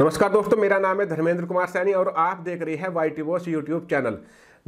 नमस्कार दोस्तों मेरा नाम है धर्मेंद्र कुमार सैनी और आप देख रहे हैं Y T wash YouTube channel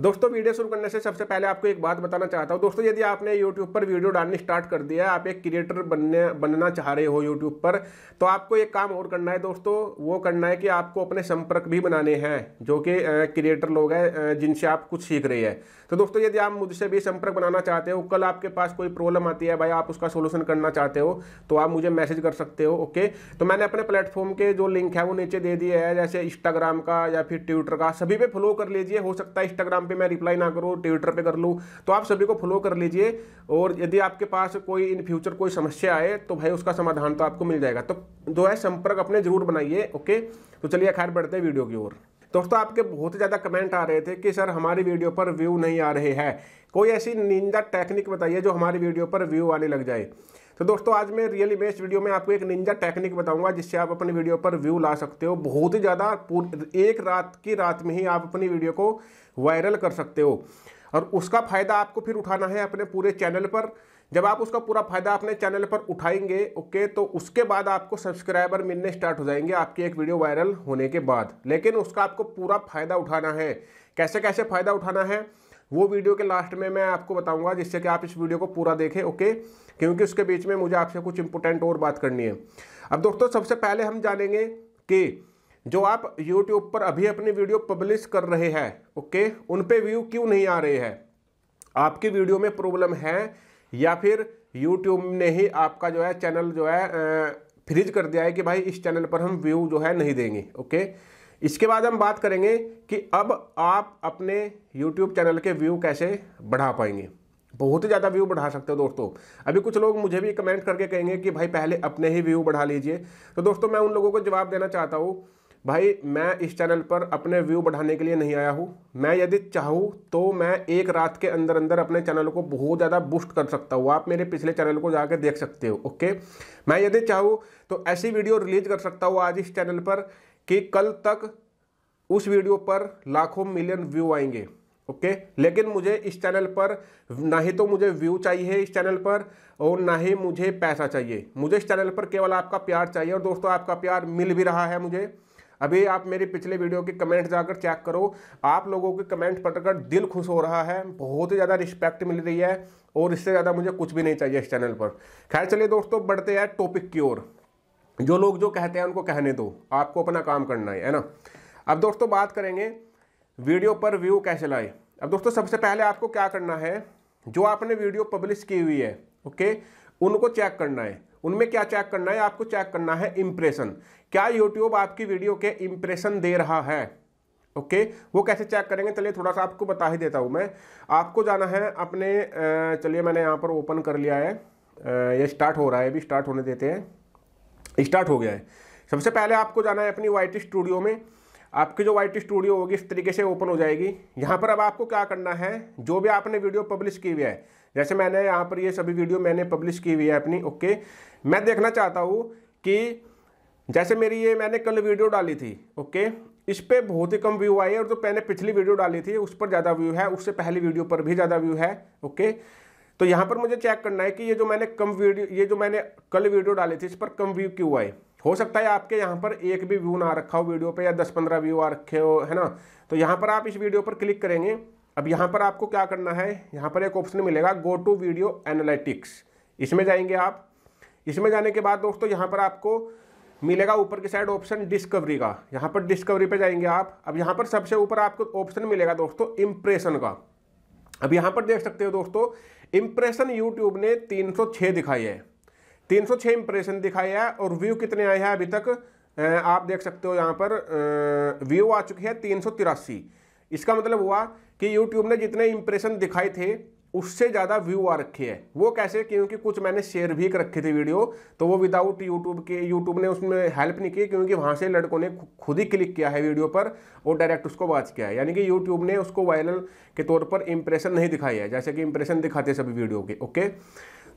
दोस्तों वीडियो शुरू करने से सबसे पहले आपको एक बात बताना चाहता हूँ दोस्तों यदि आपने यूट्यूब पर वीडियो डालनी स्टार्ट कर दिया है आप एक क्रिएटर बनने बनना चाह रहे हो यूट्यूब पर तो आपको एक काम और करना है दोस्तों वो करना है कि आपको अपने संपर्क भी बनाने हैं जो कि क्रिएटर लोग हैं जिनसे आप कुछ सीख रहे हैं तो दोस्तों यदि आप मुझसे भी संपर्क बनाना चाहते हो कल आपके पास कोई प्रॉब्लम आती है भाई आप उसका सोल्यूशन करना चाहते हो तो आप मुझे मैसेज कर सकते हो ओके तो मैंने अपने प्लेटफॉर्म के जो लिंक है वो नीचे दे दिए है जैसे इंस्टाग्राम का या फिर ट्विटर का सभी पे फॉलो कर लीजिए हो सकता है इंस्टाग्राम इंस्टाग्राम पे मैं रिप्लाई ना करूँ ट्विटर पे कर लूँ तो आप सभी को फॉलो कर लीजिए और यदि आपके पास कोई इन फ्यूचर कोई समस्या आए तो भाई उसका समाधान तो आपको मिल जाएगा तो जो है संपर्क अपने जरूर बनाइए ओके तो चलिए खैर बढ़ते हैं वीडियो की ओर दोस्तों आपके बहुत ज़्यादा कमेंट आ रहे थे कि सर हमारी वीडियो पर व्यू नहीं आ रहे हैं कोई ऐसी निंदा टेक्निक बताइए जो हमारी वीडियो पर व्यू आने लग जाए तो दोस्तों आज मैं रियल इमेज वीडियो में आपको एक निंजा टेक्निक बताऊंगा जिससे आप अपनी वीडियो पर व्यू ला सकते हो बहुत ही ज़्यादा एक रात की रात में ही आप अपनी वीडियो को वायरल कर सकते हो और उसका फ़ायदा आपको फिर उठाना है अपने पूरे चैनल पर जब आप उसका पूरा फ़ायदा अपने चैनल पर उठाएंगे ओके तो उसके बाद आपको सब्सक्राइबर मिलने स्टार्ट हो जाएंगे आपकी एक वीडियो वायरल होने के बाद लेकिन उसका आपको पूरा फ़ायदा उठाना है कैसे कैसे फ़ायदा उठाना है वो वीडियो के लास्ट में मैं आपको बताऊंगा जिससे कि आप इस वीडियो को पूरा देखें ओके क्योंकि उसके बीच में मुझे आपसे कुछ इंपोर्टेंट और बात करनी है अब दोस्तों सबसे पहले हम जानेंगे कि जो आप यूट्यूब पर अभी अपनी वीडियो पब्लिश कर रहे हैं ओके उन पर व्यू क्यों नहीं आ रहे हैं आपकी वीडियो में प्रॉब्लम है या फिर यूट्यूब ने ही आपका जो है चैनल जो है फ्रिज कर दिया है कि भाई इस चैनल पर हम व्यू जो है नहीं देंगे ओके इसके बाद हम बात करेंगे कि अब आप अपने यूट्यूब चैनल के व्यू कैसे बढ़ा पाएंगे बहुत ही ज़्यादा व्यू बढ़ा सकते हो दोस्तों अभी कुछ लोग मुझे भी कमेंट करके कहेंगे कि भाई पहले अपने ही व्यू बढ़ा लीजिए तो दोस्तों मैं उन लोगों को जवाब देना चाहता हूँ भाई मैं इस चैनल पर अपने व्यू बढ़ाने के लिए नहीं आया हूँ मैं यदि चाहूँ तो मैं एक रात के अंदर अंदर अपने चैनल को बहुत ज़्यादा बूस्ट कर सकता हूँ आप मेरे पिछले चैनल को जाकर देख सकते हो ओके मैं यदि चाहूँ तो ऐसी वीडियो रिलीज कर सकता हूँ आज इस चैनल पर कि कल तक उस वीडियो पर लाखों मिलियन व्यू आएंगे ओके लेकिन मुझे इस चैनल पर ना ही तो मुझे व्यू चाहिए इस चैनल पर और ना ही मुझे पैसा चाहिए मुझे इस चैनल पर केवल आपका प्यार चाहिए और दोस्तों आपका प्यार मिल भी रहा है मुझे अभी आप मेरे पिछले वीडियो के कमेंट जाकर चेक करो आप लोगों के कमेंट पढ़कर दिल खुश हो रहा है बहुत ही ज़्यादा रिस्पेक्ट मिल रही है और इससे ज़्यादा मुझे कुछ भी नहीं चाहिए इस चैनल पर खैर चलिए दोस्तों बढ़ते हैं टॉपिक की ओर जो लोग जो कहते हैं उनको कहने दो आपको अपना काम करना है है ना अब दोस्तों बात करेंगे वीडियो पर व्यू कैसे लाए अब दोस्तों सबसे पहले आपको क्या करना है जो आपने वीडियो पब्लिश की हुई है ओके उनको चेक करना है उनमें क्या चेक करना है आपको चेक करना है इम्प्रेशन क्या यूट्यूब आपकी वीडियो के इम्प्रेशन दे रहा है ओके वो कैसे चेक करेंगे चलिए थोड़ा सा आपको बता ही देता हूँ मैं आपको जाना है अपने चलिए मैंने यहाँ पर ओपन कर लिया है ये स्टार्ट हो रहा है अभी स्टार्ट होने देते हैं स्टार्ट हो गया है सबसे पहले आपको जाना है अपनी वाइट स्टूडियो में आपकी जो वाइट स्टूडियो होगी इस तरीके से ओपन हो जाएगी यहाँ पर अब आपको क्या करना है जो भी आपने वीडियो पब्लिश की हुई है जैसे मैंने यहाँ पर ये सभी वीडियो मैंने पब्लिश की हुई है अपनी ओके मैं देखना चाहता हूँ कि जैसे मेरी ये मैंने कल वीडियो डाली थी ओके इस पर बहुत ही कम व्यू आई है और जो मैंने पिछली वीडियो डाली थी उस पर ज़्यादा व्यू है उससे पहली वीडियो पर भी ज़्यादा व्यू है ओके तो यहां पर मुझे चेक करना है कि ये जो मैंने कम वीडियो ये जो मैंने कल वीडियो डाली थी इस पर कम व्यू क्यों आए हो सकता है आपके यहाँ पर एक भी व्यू ना रखा हो वीडियो पे या दस पंद्रह व्यू आ रखे हो है ना तो यहाँ पर आप इस वीडियो पर क्लिक करेंगे अब यहाँ पर आपको क्या करना है यहाँ पर एक ऑप्शन मिलेगा गो टू वीडियो एनालिटिक्स इसमें जाएंगे आप इसमें जाने के बाद दोस्तों यहाँ पर आपको मिलेगा ऊपर की साइड ऑप्शन डिस्कवरी का यहाँ पर डिस्कवरी पे जाएंगे आप अब यहाँ पर सबसे ऊपर आपको ऑप्शन मिलेगा दोस्तों इम्प्रेशन का अब यहाँ पर देख सकते हो दोस्तों इम्प्रेशन यूट्यूब ने 306 दिखाई है 306 इम्प्रेशन दिखाया है और व्यू कितने आए हैं अभी तक आप देख सकते हो यहाँ पर व्यू आ चुके हैं तीन इसका मतलब हुआ कि यूट्यूब ने जितने इम्प्रेशन दिखाए थे उससे ज़्यादा व्यू आ रखे है वो कैसे क्योंकि कुछ मैंने शेयर भी कर रखी थी वीडियो तो वो विदाउट यूट्यूब के यूट्यूब ने उसमें हेल्प नहीं की क्योंकि वहाँ से लड़कों ने खुद ही क्लिक किया है वीडियो पर और डायरेक्ट उसको वॉच किया है यानी कि यूट्यूब ने उसको वायरल के तौर पर इंप्रेशन नहीं दिखाई है जैसे कि इंप्रेशन दिखाते सभी वीडियो के ओके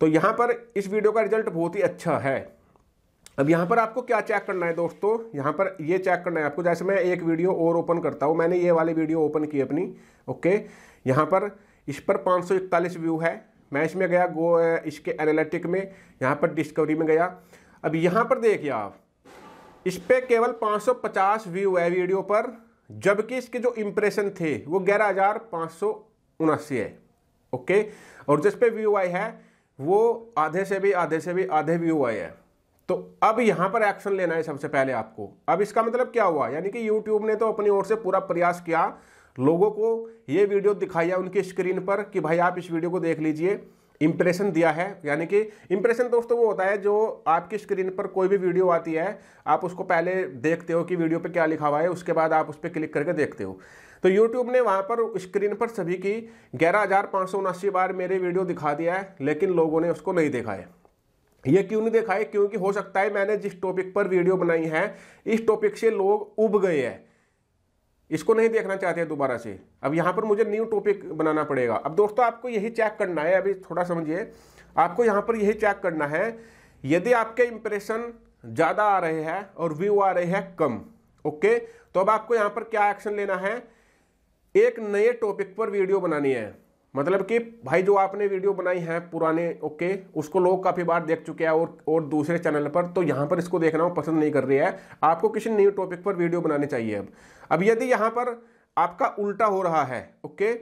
तो यहाँ पर इस वीडियो का रिजल्ट बहुत ही अच्छा है अब यहाँ पर आपको क्या चेक करना है दोस्तों यहाँ पर ये चेक करना है आपको जैसे मैं एक वीडियो और ओपन करता हूँ मैंने ये वाली वीडियो ओपन की अपनी ओके यहाँ पर इस पर पाँच व्यू है मैं इसमें गया गो इसके एनालिटिक में यहाँ पर डिस्कवरी में गया अब यहाँ पर देखिए आप इस पर केवल 550 व्यू है वीडियो पर जबकि इसके जो इम्प्रेशन थे वो ग्यारह हज़ार सौ उनासी है ओके और जिस पे व्यू आई है वो आधे से भी आधे से भी आधे व्यू आई है तो अब यहाँ पर एक्शन लेना है सबसे पहले आपको अब इसका मतलब क्या हुआ यानी कि यूट्यूब ने तो अपनी ओर से पूरा प्रयास किया लोगों को ये वीडियो दिखाइए उनकी स्क्रीन पर कि भाई आप इस वीडियो को देख लीजिए इम्प्रेशन दिया है यानी कि इम्प्रेशन दोस्तों वो होता है जो आपकी स्क्रीन पर कोई भी वीडियो आती है आप उसको पहले देखते हो कि वीडियो पे क्या लिखा हुआ है उसके बाद आप उस पर क्लिक करके देखते हो तो यूट्यूब ने वहाँ पर स्क्रीन पर सभी की ग्यारह बार मेरे वीडियो दिखा दिया है लेकिन लोगों ने उसको नहीं देखा है ये क्यों नहीं देखा है क्योंकि हो सकता है मैंने जिस टॉपिक पर वीडियो बनाई है इस टॉपिक से लोग उब गए हैं इसको नहीं देखना चाहते दोबारा से अब यहाँ पर मुझे न्यू टॉपिक बनाना पड़ेगा अब दोस्तों आपको यही चेक करना है अभी थोड़ा समझिए आपको यहाँ पर यही चेक करना है यदि आपके इम्प्रेशन ज़्यादा आ रहे हैं और व्यू आ रहे हैं कम ओके तो अब आपको यहाँ पर क्या एक्शन लेना है एक नए टॉपिक पर वीडियो बनानी है मतलब कि भाई जो आपने वीडियो बनाई है पुराने ओके उसको लोग काफ़ी बार देख चुके हैं और और दूसरे चैनल पर तो यहाँ पर इसको देखना वो पसंद नहीं कर रही है आपको किसी न्यू टॉपिक पर वीडियो बनाने चाहिए अब अब यदि यहाँ पर आपका उल्टा हो रहा है ओके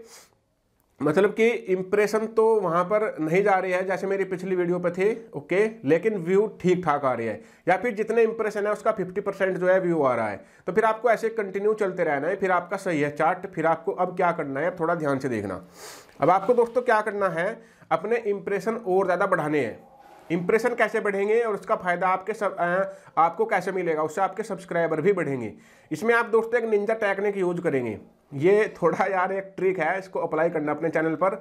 मतलब कि इम्प्रेशन तो वहाँ पर नहीं जा रही है जैसे मेरी पिछली वीडियो पर थे ओके लेकिन व्यू ठीक ठाक आ रही है या फिर जितने इम्प्रेशन है उसका 50 परसेंट जो है व्यू आ रहा है तो फिर आपको ऐसे कंटिन्यू चलते रहना है फिर आपका सही है चार्ट फिर आपको अब क्या करना है अब थोड़ा ध्यान से देखना अब आपको दोस्तों क्या करना है अपने इम्प्रेशन और ज़्यादा बढ़ाने हैं इंप्रेशन कैसे बढ़ेंगे और उसका फायदा आपके सब आ, आपको कैसे मिलेगा उससे आपके सब्सक्राइबर भी बढ़ेंगे इसमें आप दोस्तों एक निंजा टेक्निक यूज करेंगे ये थोड़ा यार एक ट्रिक है इसको अप्लाई करना अपने चैनल पर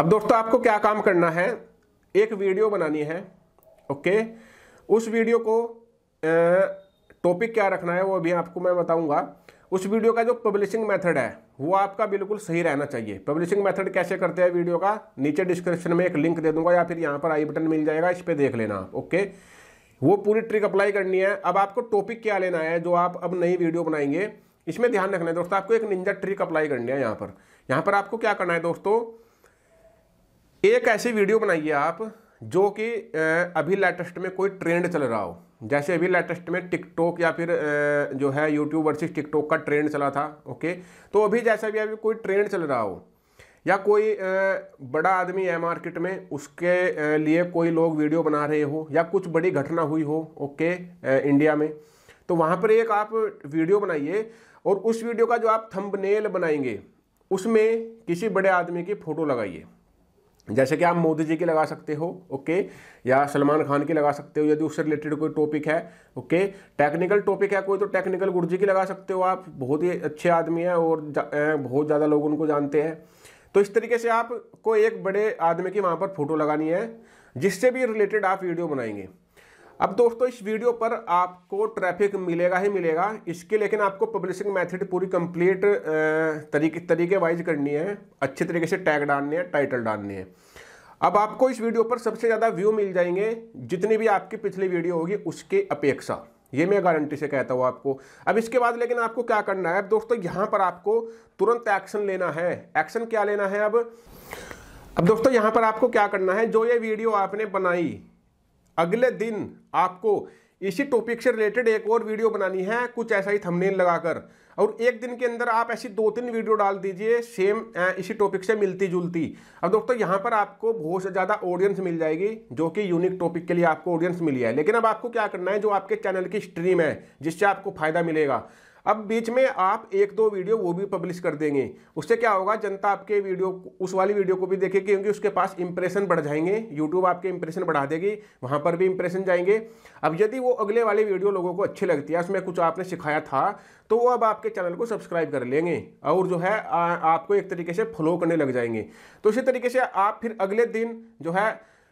अब दोस्तों आपको क्या काम करना है एक वीडियो बनानी है ओके उस वीडियो को टॉपिक क्या रखना है वो अभी आपको मैं बताऊंगा उस वीडियो का जो पब्लिशिंग मेथड है वो आपका बिल्कुल सही रहना चाहिए पब्लिशिंग मेथड कैसे करते हैं वीडियो का नीचे डिस्क्रिप्शन में एक लिंक दे दूंगा या फिर यहाँ पर आई बटन मिल जाएगा इस पर देख लेना ओके वो पूरी ट्रिक अप्लाई करनी है अब आपको टॉपिक क्या लेना है जो आप अब नई वीडियो बनाएंगे इसमें ध्यान रखना है दोस्तों आपको एक निंजा ट्रिक अप्लाई करनी है यहाँ पर यहाँ पर आपको क्या करना है दोस्तों एक ऐसी वीडियो बनाइए आप जो कि अभी लेटेस्ट में कोई ट्रेंड चल रहा हो जैसे अभी लेटेस्ट में टिकटॉक या फिर जो है यूट्यूब वर्सेज टिकटॉक का ट्रेंड चला था ओके तो अभी जैसा भी अभी कोई ट्रेंड चल रहा हो या कोई बड़ा आदमी है मार्केट में उसके लिए कोई लोग वीडियो बना रहे हो या कुछ बड़ी घटना हुई हो ओके इंडिया में तो वहाँ पर एक आप वीडियो बनाइए और उस वीडियो का जो आप थंबनेल बनाएंगे उसमें किसी बड़े आदमी की फ़ोटो लगाइए जैसे कि आप मोदी जी की लगा सकते हो ओके या सलमान खान की लगा सकते हो यदि उससे रिलेटेड कोई टॉपिक है ओके टेक्निकल टॉपिक है कोई तो टेक्निकल जी की लगा सकते हो आप बहुत ही अच्छे आदमी हैं और बहुत ज़्यादा लोग उनको जानते हैं तो इस तरीके से आपको एक बड़े आदमी की वहाँ पर फोटो लगानी है जिससे भी रिलेटेड आप वीडियो बनाएंगे अब दोस्तों इस वीडियो पर आपको ट्रैफिक मिलेगा ही मिलेगा इसके लेकिन आपको पब्लिशिंग मेथड पूरी कंप्लीट तरीके तरीके वाइज करनी है अच्छे तरीके से टैग डालने हैं टाइटल डालने हैं अब आपको इस वीडियो पर सबसे ज़्यादा व्यू मिल जाएंगे जितनी भी आपकी पिछली वीडियो होगी उसके अपेक्षा ये मैं गारंटी से कहता हूँ आपको अब इसके बाद लेकिन आपको क्या करना है अब दोस्तों यहाँ पर आपको तुरंत एक्शन लेना है एक्शन क्या लेना है अब अब दोस्तों यहाँ पर आपको क्या करना है जो ये वीडियो आपने बनाई अगले दिन आपको इसी टॉपिक से रिलेटेड एक और वीडियो बनानी है कुछ ऐसा ही थंबनेल लगाकर और एक दिन के अंदर आप ऐसी दो तीन वीडियो डाल दीजिए सेम इसी टॉपिक से मिलती जुलती अब दोस्तों यहाँ पर आपको बहुत ज़्यादा ऑडियंस मिल जाएगी जो कि यूनिक टॉपिक के लिए आपको ऑडियंस मिली है लेकिन अब आपको क्या करना है जो आपके चैनल की स्ट्रीम है जिससे आपको फायदा मिलेगा अब बीच में आप एक दो वीडियो वो भी पब्लिश कर देंगे उससे क्या होगा जनता आपके वीडियो उस वाली वीडियो को भी देखेगी क्योंकि उसके पास इंप्रेशन बढ़ जाएंगे यूट्यूब आपके इंप्रेशन बढ़ा देगी वहाँ पर भी इंप्रेशन जाएंगे अब यदि वो अगले वाले वीडियो लोगों को अच्छी लगती है उसमें कुछ आपने सिखाया था तो वो अब आपके चैनल को सब्सक्राइब कर लेंगे और जो है आपको एक तरीके से फॉलो करने लग जाएंगे तो इसी तरीके से आप फिर अगले दिन जो है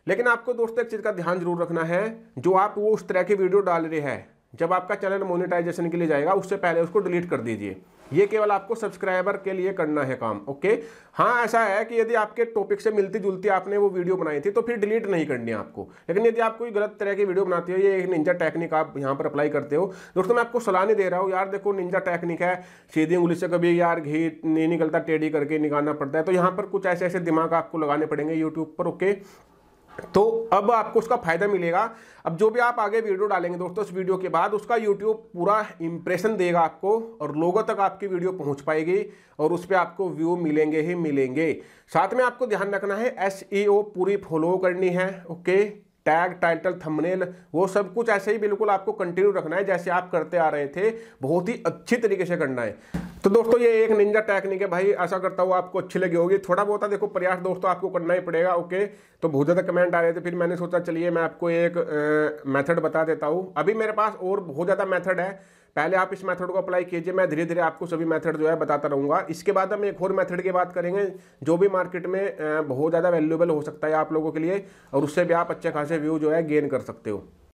लेकिन आपको दोस्तों एक चीज़ का ध्यान जरूर रखना है जो आप वो उस तरह की वीडियो डाल रहे हैं जब आपका चैनल मोनिटाइजेशन के लिए जाएगा उससे पहले उसको डिलीट कर दीजिए ये केवल आपको सब्सक्राइबर के लिए करना है काम ओके हाँ ऐसा है कि यदि आपके टॉपिक से मिलती जुलती आपने वो वीडियो बनाई थी तो फिर डिलीट नहीं करनी है आपको लेकिन यदि आप कोई गलत तरह की वीडियो बनाते हो ये एक निंजा टेक्निक आप यहाँ पर अप्लाई करते हो दोस्तों मैं आपको सलाह नहीं दे रहा हूँ यार देखो निंजा टेक्निक है सीधी उंगली से कभी यार घी नहीं निकलता टेढ़ी करके निकालना पड़ता है तो यहाँ पर कुछ ऐसे ऐसे दिमाग आपको लगाने पड़ेंगे यूट्यूब पर ओके तो अब आपको उसका फायदा मिलेगा अब जो भी आप आगे वीडियो डालेंगे दोस्तों उस वीडियो के बाद उसका यूट्यूब पूरा इंप्रेशन देगा आपको और लोगों तक आपकी वीडियो पहुंच पाएगी और उस पर आपको व्यू मिलेंगे ही मिलेंगे साथ में आपको ध्यान रखना है एस e पूरी फॉलो करनी है ओके टैग टाइटल थंबनेल वो सब कुछ ऐसे ही बिल्कुल आपको कंटिन्यू रखना है जैसे आप करते आ रहे थे बहुत ही अच्छी तरीके से करना है तो दोस्तों ये एक निंजा टेक्निक है भाई आशा करता हूँ आपको अच्छी लगी होगी थोड़ा बहुत देखो प्रयास दोस्तों आपको करना ही पड़ेगा ओके तो बहुत ज़्यादा कमेंट आ रहे थे फिर मैंने सोचा चलिए मैं आपको एक मेथड बता देता हूँ अभी मेरे पास और बहुत ज़्यादा मेथड है पहले आप इस मेथड को अप्लाई कीजिए मैं धीरे धीरे आपको सभी मेथड जो है बताता रहूँगा इसके बाद हम एक और मेथड की बात करेंगे जो भी मार्केट में बहुत ज़्यादा वैल्यूबल हो सकता है आप लोगों के लिए और उससे भी आप अच्छे खासे व्यू जो है गेन कर सकते हो